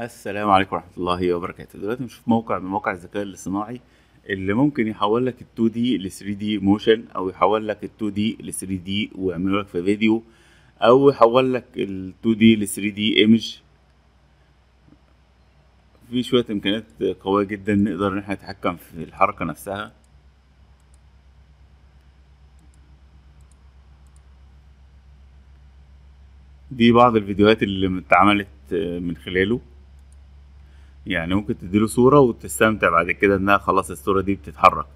السلام عليكم ورحمه الله وبركاته دلوقتي نشوف موقع من مواقع الذكاء الاصطناعي اللي ممكن يحول لك ال 2 دي ل 3 دي موشن او يحول لك ال 2 دي ل 3 دي ويعمله لك في فيديو او يحول لك ال 2 دي ل 3 دي ايمج في شويه امكانيات قويه جدا نقدر ان احنا نتحكم في الحركه نفسها دي بعض الفيديوهات اللي اتعملت من خلاله يعني ممكن تديله صوره وتستمتع بعد كده انها خلاص الصوره دي بتتحرك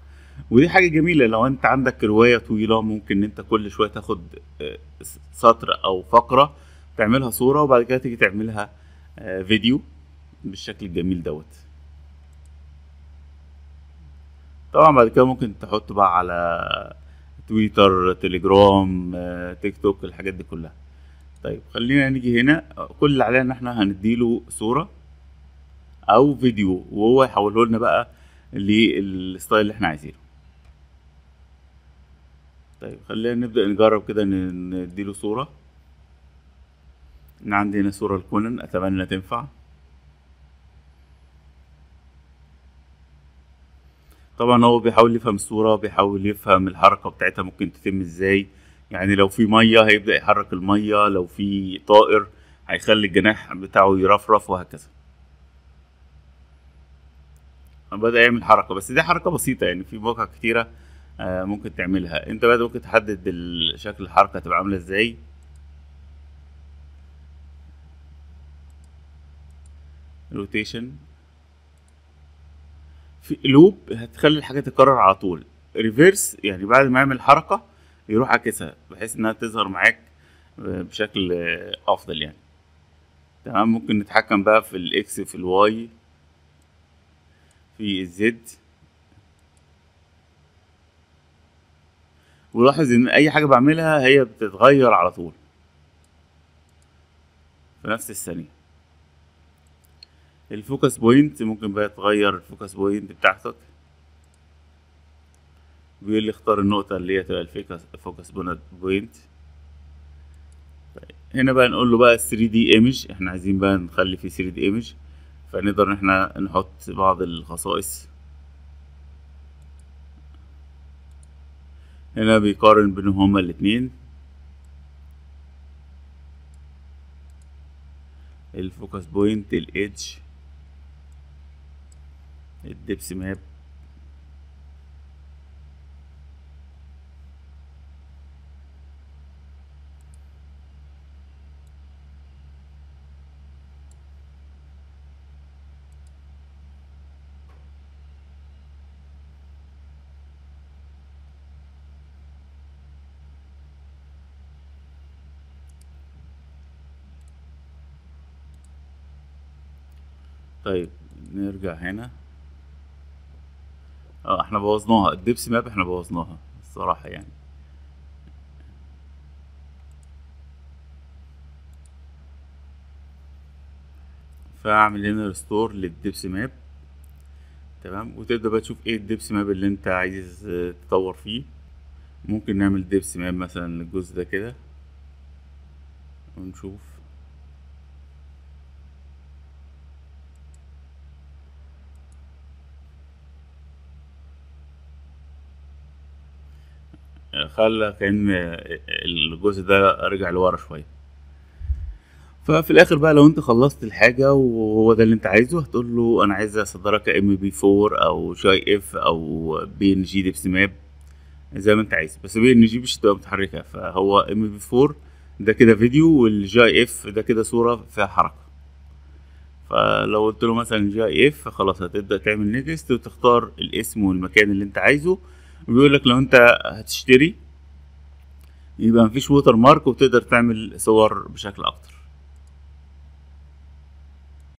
ودي حاجه جميله لو انت عندك روايه طويله ممكن ان انت كل شويه تاخد آه، سطر او فقره تعملها صوره وبعد كده تيجي تعملها آه، فيديو بالشكل الجميل دوت طبعا بعد كده ممكن تحط بقى على تويتر تليجرام آه، تيك توك الحاجات دي كلها طيب خلينا نيجي هنا كل اللي علينا ان احنا هنديله صوره او فيديو وهو يحوله لنا بقى للستايل اللي احنا عايزينه طيب خلينا نبدا نجرب كده نديله صوره ان عندي هنا صوره لكونن اتمنى تنفع طبعا هو بيحاول يفهم الصوره بيحاول يفهم الحركه بتاعتها ممكن تتم ازاي يعني لو في ميه هيبدا يحرك الميه لو في طائر هيخلي الجناح بتاعه يرفرف وهكذا بدا يعمل حركه بس دي حركه بسيطه يعني في مواقع كتيره آه، ممكن تعملها انت بقى ممكن تحدد شكل الحركه تبقى عامله ازاي روتيشن في لوب هتخلي الحاجه تتكرر على طول ريفيرس يعني بعد ما يعمل حركه يروح عكسها بحيث انها تظهر معاك آه، بشكل آه، افضل يعني تمام ممكن نتحكم بقى في الاكس في الواي في الزد ولاحظ ان اي حاجة بعملها هي بتتغير على طول في نفس الثانية الفوكس بوينت ممكن بقى تغير الفوكس بوينت بتاعتك بيقول لي اختار النقطة اللي هي تبقى الفوكس بوينت طيب، هنا بقى نقول له بقى 3 دي ايمج احنا عايزين بقى نخلي في 3 دي ايمج فنقدر ان احنا نحط بعض الخصائص هنا بيقارن بين هما الاثنين الفوكس بوينت الايدج الدبس ماب طيب نرجع هنا اه احنا بوظناها الدبسي ماب احنا بوظناها الصراحة يعني فاعمل هنا ريستور للدبسي ماب تمام وتبدأ بقى تشوف ايه الدبسي ماب اللي انت عايز تطور فيه ممكن نعمل دبسي ماب مثلا للجزء ده كده ونشوف خلى كان الجزء ده رجع لورا شويه ففي الاخر بقى لو انت خلصت الحاجه وهو ده اللي انت عايزه هتقول له انا عايز اصدرك ام بي 4 او شاي اف او بي ان جي ديبس ماب زي ما انت عايز بس بي ان جي مش هتبقى متحركه فهو ام بي 4 ده كده فيديو والجاي اف ده كده صوره فيها حركه فلو قلت له مثلا جاي اف خلاص هتبدا تعمل نيكست وتختار الاسم والمكان اللي انت عايزه وبيقول لك لو انت هتشتري يبقى مفيش ووتر مارك وتقدر تعمل صور بشكل اكتر